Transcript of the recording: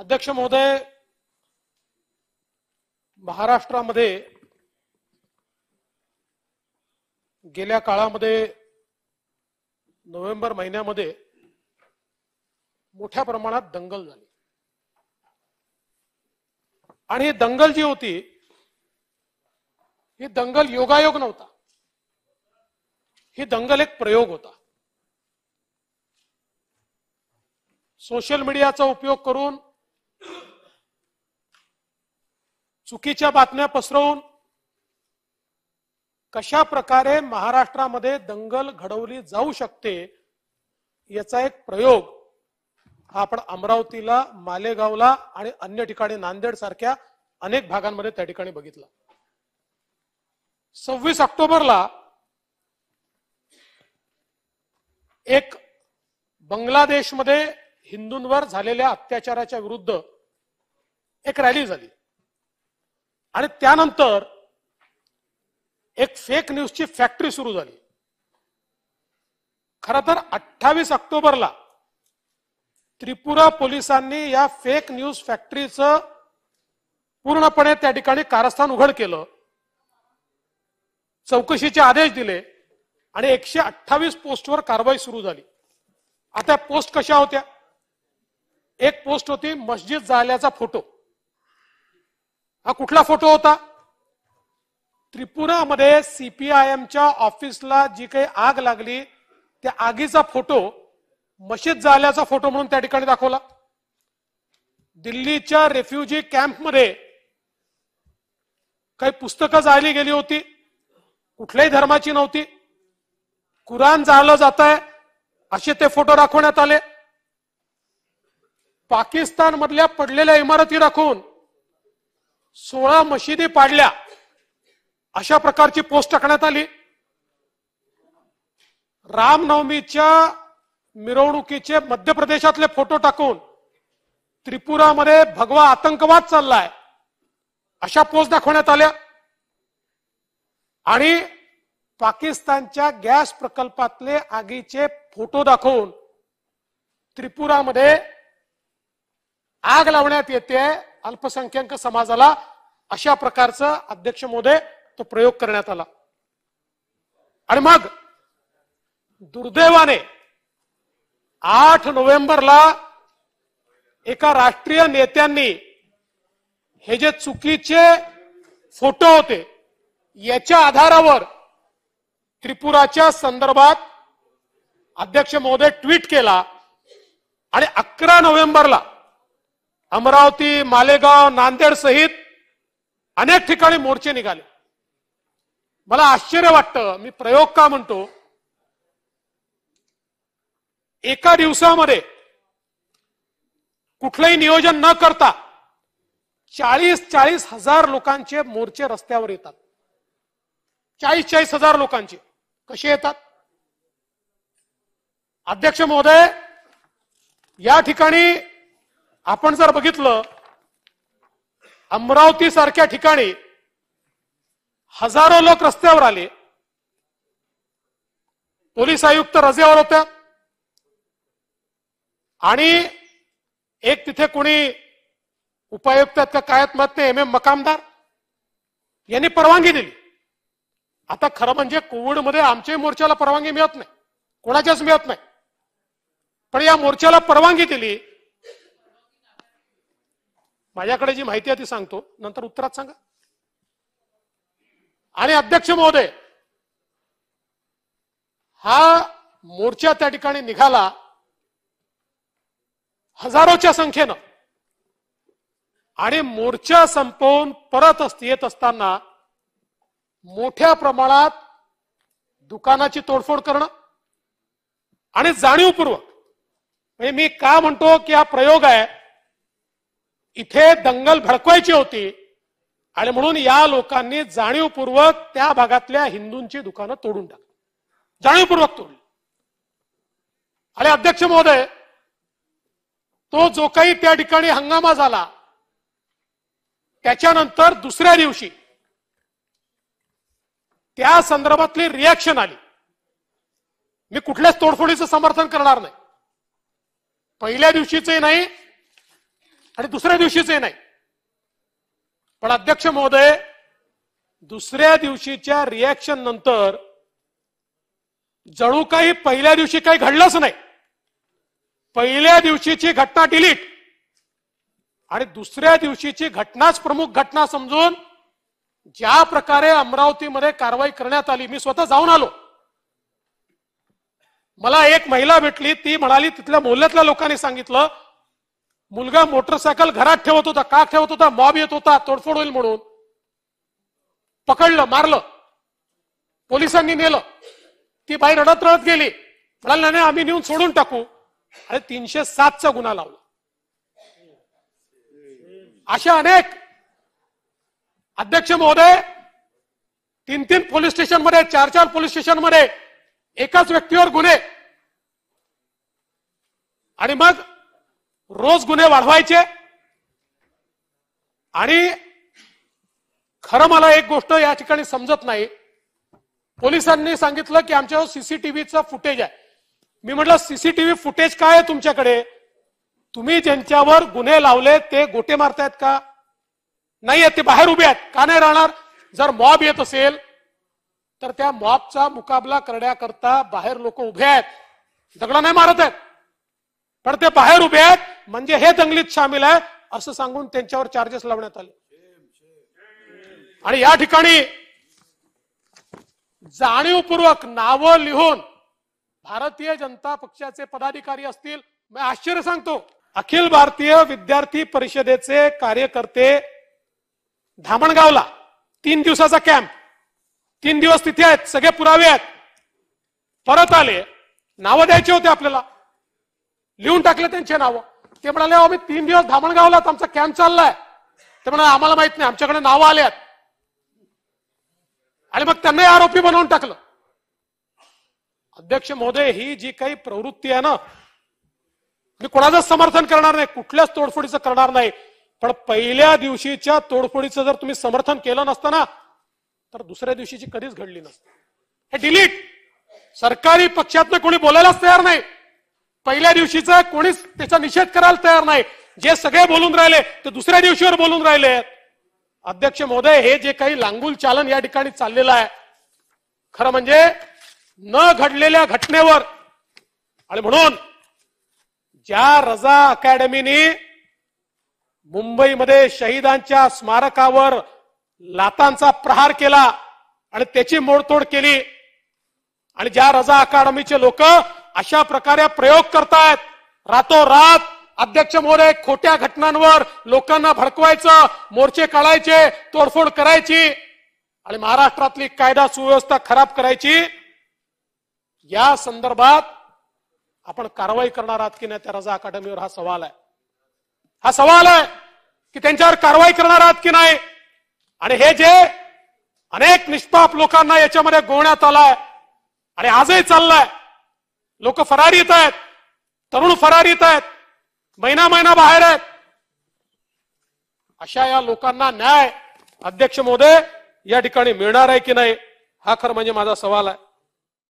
अध्यक्ष महोदय महाराष्ट्रामध्ये गेल्या काळामध्ये नोव्हेंबर महिन्यामध्ये मोठ्या प्रमाणात दंगल झाली आणि ही दंगल जी होती ही दंगल योगायोग नव्हता ही दंगल एक प्रयोग होता सोशल मीडियाचा उपयोग करून चुकीच्या बातम्या पसरवून कशा प्रकारे महाराष्ट्रामध्ये दंगल घडवली जाऊ शकते याचा एक प्रयोग हा आपण अमरावतीला मालेगावला आणि अन्य ठिकाणी नांदेड सारख्या अनेक भागांमध्ये त्या ठिकाणी बघितला सव्वीस ऑक्टोबरला एक बांगलादेशमध्ये हिंदूंवर झालेल्या अत्याचाराच्या विरुद्ध एक रॅली झाली आणि त्यानंतर एक फेक न्यूजची फॅक्टरी सुरू झाली खर तर अठ्ठावीस ऑक्टोबरला त्रिपुरा पोलिसांनी या फेक न्यूज फॅक्टरीचं पूर्णपणे त्या ठिकाणी कारस्थान उघड केलं चौकशीचे आदेश दिले आणि एकशे अठ्ठावीस पोस्टवर कारवाई सुरू झाली आता पोस्ट कशा होत्या एक पोस्ट होती मस्जिद जाल्याचा फोटो हा कुठला फोटो होता त्रिपुरामध्ये सीपीआयएमच्या ऑफिसला जी काही आग लागली त्या आगीचा फोटो मशीद जाल्याचा फोटो म्हणून त्या ठिकाणी दाखवला दिल्लीच्या रेफ्युजी कॅम्पमध्ये काही पुस्तकं जाळली गेली होती कुठल्याही धर्माची नव्हती कुराण जाळलं जात आहे असे ते फोटो दाखवण्यात आले पाकिस्तान मधल्या पडलेल्या इमारती राखून सोळा मशिदी पाडल्या अशा प्रकारची पोस्ट टाकण्यात आली रामनवमीच्या मिरवणुकीचे मध्य प्रदेशातले फोटो टाकून त्रिपुरामध्ये भगवा आतंकवाद चाललाय अशा पोस्ट दाखवण्यात आल्या आणि पाकिस्तानच्या गॅस प्रकल्पातले आगीचे फोटो दाखवून त्रिपुरामध्ये आग लावण्यात येते अल्पसंख्याक समाजाला अशा प्रकारचं अध्यक्ष मोदे तो प्रयोग करण्यात आला आणि मग दुर्दैवाने आठ नोव्हेंबरला एका राष्ट्रीय नेत्यांनी हे जे चुकीचे फोटो होते याच्या आधारावर त्रिपुराच्या संदर्भात अध्यक्ष मोदे ट्विट केला आणि अकरा नोव्हेंबरला अमरावती मालेगाव नांदेड सहित अनेक ठिकाणी मोर्चे निघाले मला आश्चर्य वाटतं मी प्रयोग का म्हणतो एका दिवसामध्ये कुठलंही नियोजन न करता चाळीस चाळीस हजार लोकांचे मोर्चे रस्त्यावर येतात चाळीस चाळीस हजार लोकांचे कसे येतात अध्यक्ष महोदय या ठिकाणी आपण जर बघितलं अमरावती सारख्या ठिकाणी हजारो लोक रस्त्यावर आले पोलीस आयुक्त रजेवर होत्या आणि एक तिथे कोणी उपायुक्त आहेत का कायत मत एम एम मकामदार यांनी परवानगी दिली आता खरं म्हणजे कोविडमध्ये आमच्याही मोर्चाला परवानगी मिळत नाही कोणाच्याच मिळत नाही पण या मोर्चाला परवानगी दिली माझ्याकडे जी माहिती आहे ती सांगतो नंतर उत्तरात सांगा आणि अध्यक्ष महोदय हा मोर्चा त्या ठिकाणी निघाला हजारोच्या संख्येनं आणि मोर्चा संपवून परत येत असताना मोठ्या प्रमाणात दुकानाची तोडफोड करणं आणि जाणीवपूर्वक म्हणजे मी का म्हणतो की हा प्रयोग आहे इथे दंगल भडकवायची होती आणि म्हणून या लोकांनी जाणीवपूर्वक त्या भागातल्या हिंदूंची दुकानं तोडून टाकली जाणीवपूर्वक तोडली अरे अध्यक्ष महोदय तो जो काही त्या ठिकाणी हंगामा झाला त्याच्यानंतर दुसऱ्या दिवशी त्या संदर्भातली रिॲक्शन आली मी कुठल्याच तोडफोडीचं समर्थन करणार नाही पहिल्या दिवशीच नाही आणि दुसऱ्या दिवशीच हे नाही पण अध्यक्ष महोदय दुसऱ्या दिवशीच्या रिॲक्शन नंतर जणू काही पहिल्या दिवशी काही घडलंच नाही पहिल्या दिवशीची घटना डिलीट आणि दुसऱ्या दिवशीची घटनाच प्रमुख घटना समजून ज्या प्रकारे अमरावतीमध्ये कारवाई करण्यात आली मी स्वतः जाऊन आलो मला एक महिला भेटली ती म्हणाली तिथल्या मोहल्यातल्या लोकांनी सांगितलं मुलगा मोटरसायकल घरात ठेवत होता का ठेवत होता मॉब येत होता तोडफोड होईल म्हणून पकडलं मारलं पोलिसांनी नेलं ती बाई रडत रडत गेली म्हणाला नाही आम्ही नेऊन सोडून टाकू अरे तीनशे सातचा गुन्हा लावला अशा अनेक अध्यक्ष महोदय तीन तीन पोलीस स्टेशन चार चार पोलीस स्टेशन मध्ये एकाच व्यक्तीवर गुन्हे आणि मग रोज गुन्हे वाढवायचे आणि खरं मला एक गोष्ट या ठिकाणी समजत नाही पोलिसांनी सांगितलं की आमच्यावर सीसीटीव्हीचं फुटेज आहे मी म्हटलं सीसीटीव्ही फुटेज काय आहे तुमच्याकडे तुम्ही ज्यांच्यावर गुन्हे लावले ते गोटे मारतायत का नाही आहेत ते बाहेर उभे आहेत का नाही राहणार जर मॉब येत असेल तर त्या मॉबचा मुकाबला करण्याकरता बाहेर लोक उभे आहेत दगडं नाही मारत आहेत पण ते बाहेर उभे आहेत म्हणजे हे दंगलीत सामील आहे असं सांगून त्यांच्यावर चार्जेस लावण्यात आले आणि या ठिकाणी जाणीवपूर्वक नावं लिहून भारतीय जनता पक्षाचे पदाधिकारी असतील मी आश्चर्य सांगतो अखिल भारतीय विद्यार्थी परिषदेचे कार्यकर्ते धामणगावला तीन दिवसाचा कॅम्प तीन दिवस तिथे आहेत सगळे पुरावे आहेत परत आले नावं द्यायचे होते आपल्याला लिहून टाकले त्यांचे नाव ते म्हणाले आम्ही तीन दिवस धामणगावला आमचा कॅम्प चाललाय ते म्हणाले आम्हाला माहित नाही आमच्याकडे नावं आल्यात आणि मग त्यांनाही आरोपी बनवून टाकलं अध्यक्ष महोदय ही जी काही प्रवृत्ती आहे ना मी कोणाचं समर्थन करणार नाही कुठल्याच तोडफोडीचं करणार नाही पण पहिल्या दिवशीच्या तोडफोडीचं जर तुम्ही समर्थन केलं नसतं ना तर दुसऱ्या दिवशीची कधीच घडली नसते हे डिलीट सरकारी पक्षातनं कोणी बोलायलाच तयार नाही पहिल्या दिवशीचा कोणीच त्याचा निषेध करायला तयार नाही जे सगळे बोलून राहिले ते दुसऱ्या दिवशीवर बोलून राहिले अध्यक्ष महोदय हे जे काही लांगुल चालन या ठिकाणी चाललेलं आहे खरं म्हणजे न घडलेल्या घटनेवर आणि म्हणून ज्या रजा अकॅडमीनी मुंबईमध्ये शहीदांच्या स्मारकावर लातांचा प्रहार केला आणि त्याची मोडतोड केली आणि ज्या रजा अकॅडमीचे लोक अशा प्रकारे प्रयोग करतायत रातोरात अध्यक्ष महोदय खोट्या घटनांवर लोकांना भडकवायचं मोर्चे काढायचे तोडफोड करायची आणि महाराष्ट्रातली कायदा सुव्यवस्था खराब करायची या संदर्भात आपण कारवाई करणार आहात की नाही त्या रजा अकादमीवर हा सवाल आहे हा सवाल आहे की त्यांच्यावर कारवाई करणार आहात की नाही आणि हे जे अनेक निष्पाप लोकांना याच्यामध्ये गोवण्यात आलाय आणि आजही चाललाय लोक फरार येत आहेत तरुण फरार येत आहेत महिना महिना बाहेर आहेत अशा या लोकांना न्याय अध्यक्ष मोदय या ठिकाणी मिळणार आहे की नाही हा खरं म्हणजे माझा सवाल आहे